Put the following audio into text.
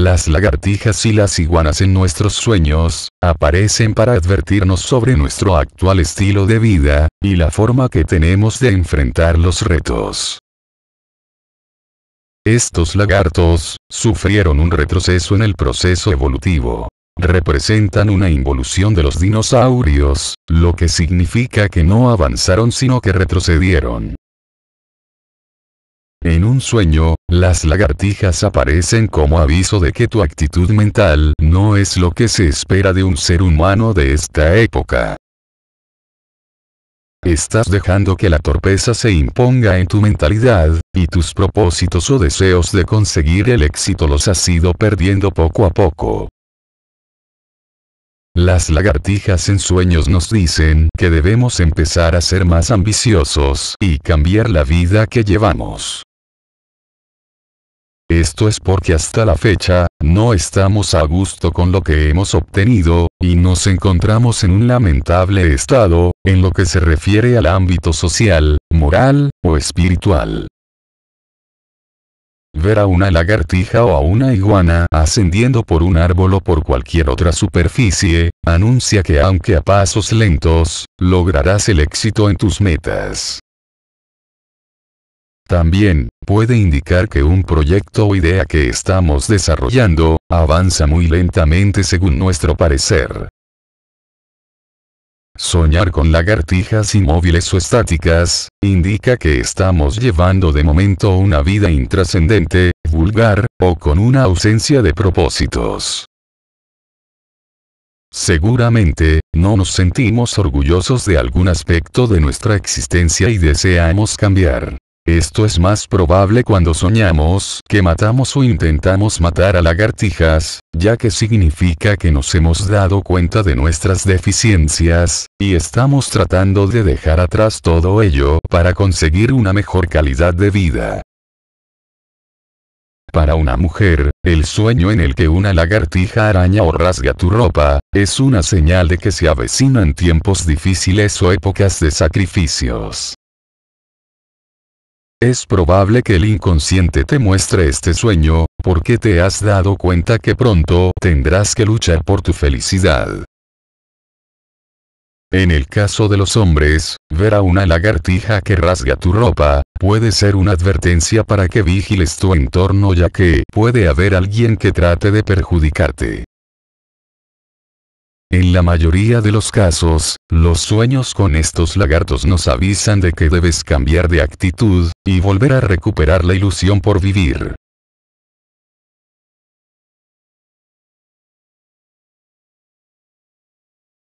Las lagartijas y las iguanas en nuestros sueños, aparecen para advertirnos sobre nuestro actual estilo de vida, y la forma que tenemos de enfrentar los retos. Estos lagartos, sufrieron un retroceso en el proceso evolutivo. Representan una involución de los dinosaurios, lo que significa que no avanzaron sino que retrocedieron. En un sueño, las lagartijas aparecen como aviso de que tu actitud mental no es lo que se espera de un ser humano de esta época. Estás dejando que la torpeza se imponga en tu mentalidad, y tus propósitos o deseos de conseguir el éxito los has ido perdiendo poco a poco. Las lagartijas en sueños nos dicen que debemos empezar a ser más ambiciosos y cambiar la vida que llevamos. Esto es porque hasta la fecha, no estamos a gusto con lo que hemos obtenido, y nos encontramos en un lamentable estado, en lo que se refiere al ámbito social, moral, o espiritual. Ver a una lagartija o a una iguana ascendiendo por un árbol o por cualquier otra superficie, anuncia que aunque a pasos lentos, lograrás el éxito en tus metas. También, puede indicar que un proyecto o idea que estamos desarrollando, avanza muy lentamente según nuestro parecer. Soñar con lagartijas inmóviles o estáticas, indica que estamos llevando de momento una vida intrascendente, vulgar, o con una ausencia de propósitos. Seguramente, no nos sentimos orgullosos de algún aspecto de nuestra existencia y deseamos cambiar. Esto es más probable cuando soñamos que matamos o intentamos matar a lagartijas, ya que significa que nos hemos dado cuenta de nuestras deficiencias, y estamos tratando de dejar atrás todo ello para conseguir una mejor calidad de vida. Para una mujer, el sueño en el que una lagartija araña o rasga tu ropa, es una señal de que se avecinan tiempos difíciles o épocas de sacrificios. Es probable que el inconsciente te muestre este sueño, porque te has dado cuenta que pronto tendrás que luchar por tu felicidad. En el caso de los hombres, ver a una lagartija que rasga tu ropa, puede ser una advertencia para que vigiles tu entorno ya que puede haber alguien que trate de perjudicarte. En la mayoría de los casos, los sueños con estos lagartos nos avisan de que debes cambiar de actitud, y volver a recuperar la ilusión por vivir.